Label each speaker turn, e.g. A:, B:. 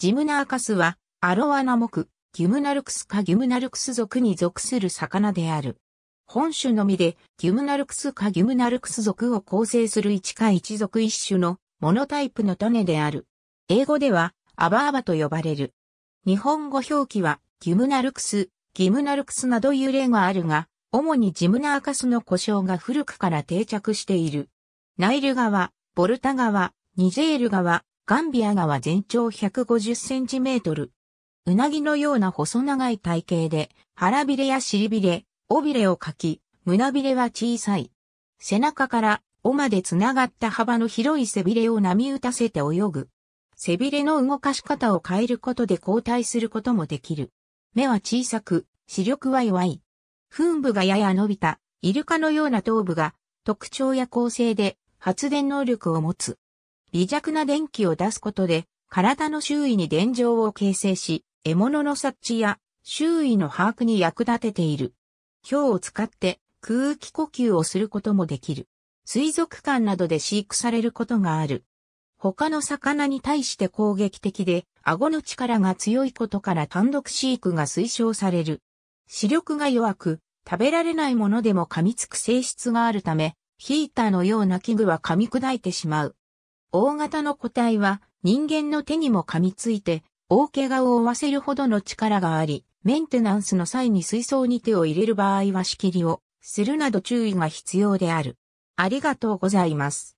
A: ジムナーカスは、アロアナ目、ギュムナルクスかギュムナルクス属に属する魚である。本種のみで、ギュムナルクスかギュムナルクス属を構成する一か一属一種のモノタイプの種である。英語では、アバーバと呼ばれる。日本語表記は、ギュムナルクス、ギムナルクスなどいう例があるが、主にジムナーカスの故障が古くから定着している。ナイル川、ボルタ川、ニジェール川、ガンビア川全長150センチメートル。うなぎのような細長い体型で、腹びれや尻びれ、尾びれをかき、胸びれは小さい。背中から尾までつながった幅の広い背びれを波打たせて泳ぐ。背びれの動かし方を変えることで交代することもできる。目は小さく、視力は弱い。噴部がやや伸びた、イルカのような頭部が、特徴や構成で発電能力を持つ。微弱な電気を出すことで、体の周囲に電状を形成し、獲物の察知や周囲の把握に役立てている。氷を使って空気呼吸をすることもできる。水族館などで飼育されることがある。他の魚に対して攻撃的で、顎の力が強いことから単独飼育が推奨される。視力が弱く、食べられないものでも噛みつく性質があるため、ヒーターのような器具は噛み砕いてしまう。大型の個体は人間の手にも噛みついて大怪我を負わせるほどの力があり、メンテナンスの際に水槽に手を入れる場合は仕切りをするなど注意が必要である。ありがとうご
B: ざいます。